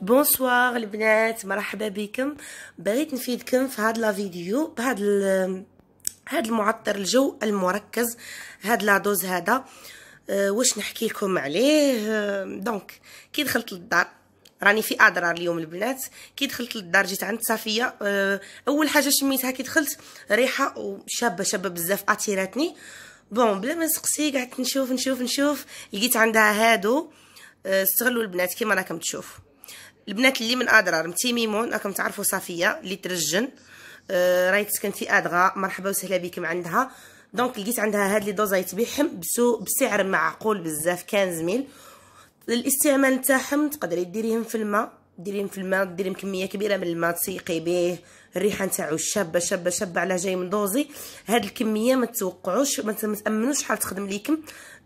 بونسوار البنات مرحبا بكم بغيت نفيدكم في هاد لا فيديو بهاد هاد المعطر الجو المركز هاد لا دوز هذا أه واش نحكي لكم عليه أه دونك كي دخلت للدار راني في اضرار اليوم البنات كي دخلت للدار جيت عند صفيه أه اول حاجه شميتها كي دخلت ريحه وشابه شابه بزاف اتيراتني بون بلا ما نسقسي قعدت نشوف نشوف نشوف لقيت عندها هادو استغلوا البنات كيما راكم تشوفوا البنات اللي من ادرار متي ميمون راكم تعرفوا صفيه اللي ترجن آه راهي تسكن في ادغا مرحبا وسهلا بكم عندها دونك لقيت عندها هاد لي دوزا يتبيعهم بسعر معقول بزاف 15 ميل الاستعمال تاعهم تقدري ديريهم في الماء ديريهم في الماء ديريهم كميه كبيره من الماء تسيقي به الريحه نتاعو شابه شابه شابه على جاي من دوزي هاد الكميه ما تتوقعوش ما تامنوش شحال تخدم ليكم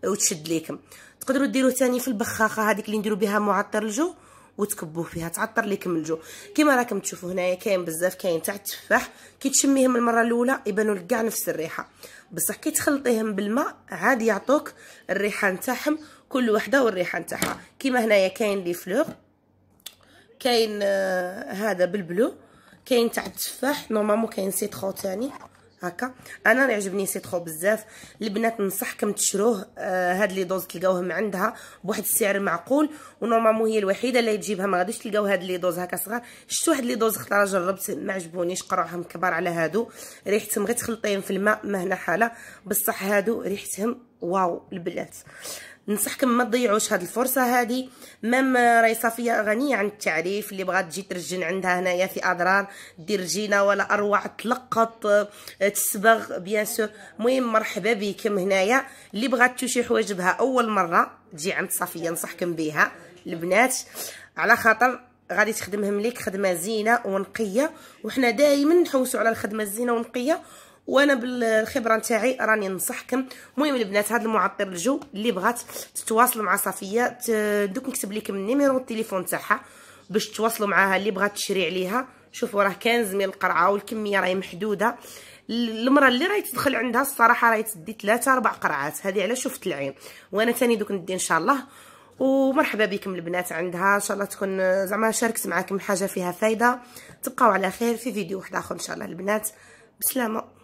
وتشد ليكم تقدروا ديروه تاني في البخاخه هذيك اللي نديرو بها معطر الجو وتكبوه فيها تعطر ليكم الجو كما راكم تشوفوا هنايا كاين بزاف كاين تاع التفاح كي تشميهم المره الاولى يبانوا لك كاع نفس الريحه بصح كي تخلطيهم بالماء عاد يعطوك الريحه نتاعهم كل وحده والريحه نتاعها كيما هنايا كاين لي فلور كاين آه هذا بالبلو كاين تاع التفاح نورمالمون كاين سيترون ثاني هكا انا يعجبني سيترو بزاف البنات ننصحكم تشروه آه هاد لي دوز تلقاوهم عندها بواحد السعر معقول ونورمالمون هي الوحيده اللي تجيبها ما غاديش تلقاو هاد لي دوز هكا صغار شفت واحد لي دوز خطره جربت ما عجبونيش قراهم كبار على هادو ريحتهم غير تخلطيهم في الماء ما هنا حاله بصح هادو ريحتهم واو البنات ننصحكم ما تضيعوش هاد الفرصه هادي مام راهي صافيه غنيه عن التعريف اللي بغات تجي ترجن عندها هنايا في اضرار دير جينا ولا اروع تلقط تسبغ بيان سور المهم مرحبا بكم هنايا اللي بغات تشوفي حواجبها اول مره تجي عند صفيه نصحكم بها البنات على خاطر غادي تخدمهم ليك خدمه زينه ونقيه وحنا دائما نحوسوا على الخدمه الزينه ونقيه وانا بالخبره نتاعي راني ننصحكم المهم البنات هذا المعطر الجو اللي بغات تتواصل مع صفيه دوك نكتب لكم النيميرو التليفون تاعها باش تواصلوا معاها اللي بغات تشري عليها شوفوا راه كان زميل القرعه والكميه راهي محدوده المرا اللي راهي تدخل عندها الصراحه راهي تدي ثلاثة اربع قرعات هذه على شفت العين وانا ثاني دوك ندي ان شاء الله ومرحبا بكم البنات عندها ان شاء الله تكون زعما شاركت معاكم حاجه فيها فايده تبقاو على خير في فيديو واحد اخر ان شاء الله البنات بسلامه